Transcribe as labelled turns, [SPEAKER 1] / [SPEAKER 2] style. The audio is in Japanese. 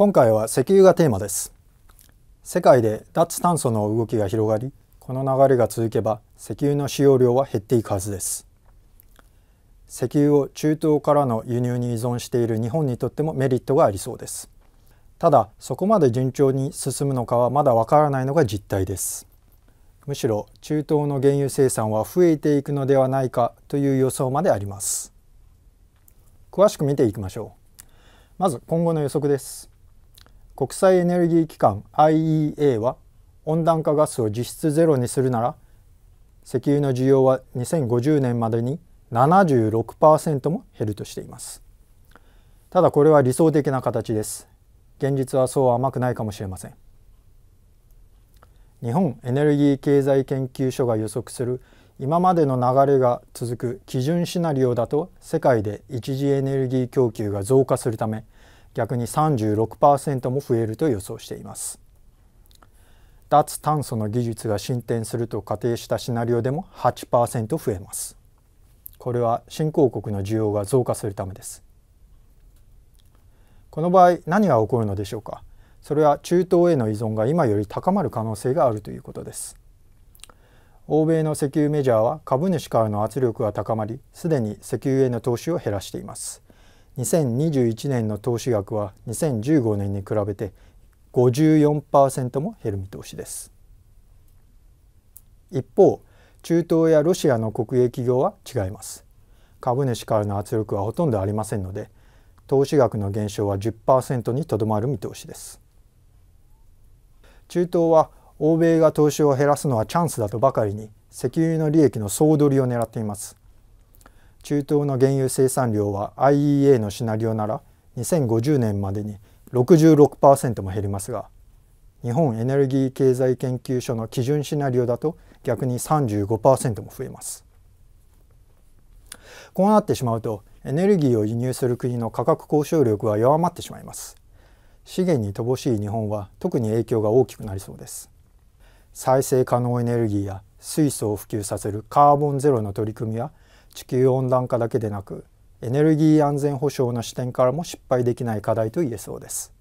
[SPEAKER 1] 今回は石油がテーマです世界で脱炭素の動きが広がりこの流れが続けば石油の使用量は減っていくはずです石油を中東からの輸入に依存している日本にとってもメリットがありそうですただそこまで順調に進むのかはまだわからないのが実態ですむしろ中東の原油生産は増えていくのではないかという予想まであります詳しく見ていきましょうまず今後の予測です国際エネルギー機関 IEA は温暖化ガスを実質ゼロにするなら石油の需要は2050年までに76%も減るとしていますただこれは理想的な形です現実はそう甘くないかもしれません日本エネルギー経済研究所が予測する今までの流れが続く基準シナリオだと世界で一次エネルギー供給が増加するため逆に36%も増えると予想しています脱炭素の技術が進展すると仮定したシナリオでも8%増えますこれは新興国の需要が増加するためですこの場合何が起こるのでしょうかそれは中東への依存が今より高まる可能性があるということです欧米の石油メジャーは株主からの圧力が高まりすでに石油への投資を減らしています2021年の投資額は2015年に比べて54%も減る見通しです一方中東やロシアの国営企業は違います株主からの圧力はほとんどありませんので投資額の減少は10%にとどまる見通しです中東は欧米が投資を減らすのはチャンスだとばかりに石油の利益の総取りを狙っています中東の原油生産量は IEA のシナリオなら2050年までに66%も減りますが日本エネルギー経済研究所の基準シナリオだと逆に35%も増えますこうなってしまうとエネルギーを輸入する国の価格交渉力は弱まってしまいます資源に乏しい日本は特に影響が大きくなりそうです再生可能エネルギーや水素を普及させるカーボンゼロの取り組みは地球温暖化だけでなくエネルギー安全保障の視点からも失敗できない課題と言えそうです。